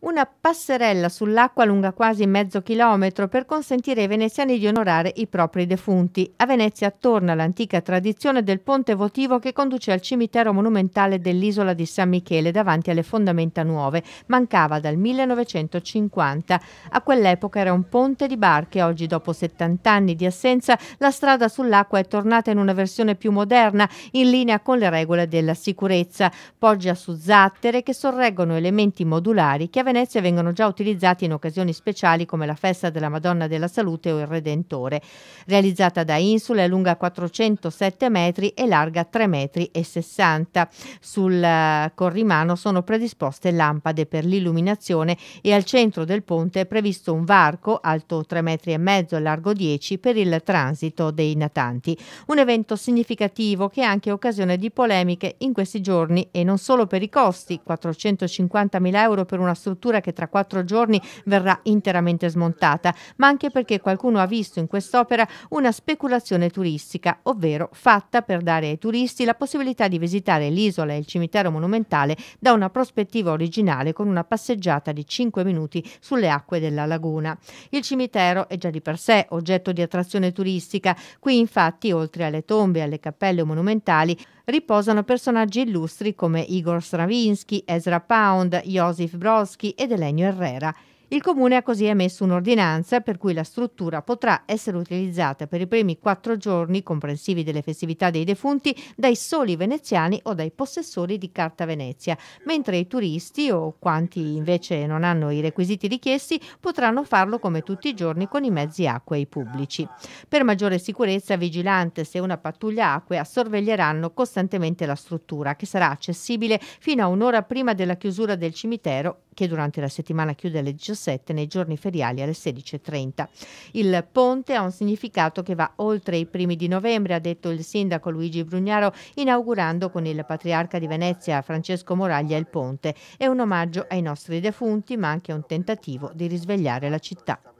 una passerella sull'acqua lunga quasi mezzo chilometro per consentire ai veneziani di onorare i propri defunti. A Venezia torna l'antica tradizione del ponte votivo che conduce al cimitero monumentale dell'isola di San Michele davanti alle fondamenta nuove. Mancava dal 1950. A quell'epoca era un ponte di barche. Oggi, dopo 70 anni di assenza, la strada sull'acqua è tornata in una versione più moderna, in linea con le regole della sicurezza. Poggia su zattere che sorreggono elementi modulari che avevano Venezia vengono già utilizzati in occasioni speciali come la festa della Madonna della Salute o il Redentore. Realizzata da insule è lunga 407 metri e larga 3,60 metri. Sul eh, corrimano sono predisposte lampade per l'illuminazione e al centro del ponte è previsto un varco alto 3,5 metri e largo 10 per il transito dei natanti. Un evento significativo che è anche occasione di polemiche in questi giorni e non solo per i costi, 450 mila euro per una struttura struttura che tra quattro giorni verrà interamente smontata, ma anche perché qualcuno ha visto in quest'opera una speculazione turistica, ovvero fatta per dare ai turisti la possibilità di visitare l'isola e il cimitero monumentale da una prospettiva originale con una passeggiata di 5 minuti sulle acque della laguna. Il cimitero è già di per sé oggetto di attrazione turistica, qui infatti oltre alle tombe e alle cappelle monumentali riposano personaggi illustri come Igor Stravinsky, Ezra Pound, Joseph Brodsky, Bianchi ed Elenio Herrera il Comune ha così emesso un'ordinanza per cui la struttura potrà essere utilizzata per i primi quattro giorni comprensivi delle festività dei defunti dai soli veneziani o dai possessori di Carta Venezia, mentre i turisti o quanti invece non hanno i requisiti richiesti potranno farlo come tutti i giorni con i mezzi acquei pubblici. Per maggiore sicurezza, vigilante se una pattuglia acquea sorveglieranno costantemente la struttura, che sarà accessibile fino a un'ora prima della chiusura del cimitero, che durante la settimana chiude alle 17 17 nei giorni feriali alle 16.30. Il ponte ha un significato che va oltre i primi di novembre, ha detto il sindaco Luigi Brugnaro, inaugurando con il patriarca di Venezia Francesco Moraglia il ponte. È un omaggio ai nostri defunti, ma anche un tentativo di risvegliare la città.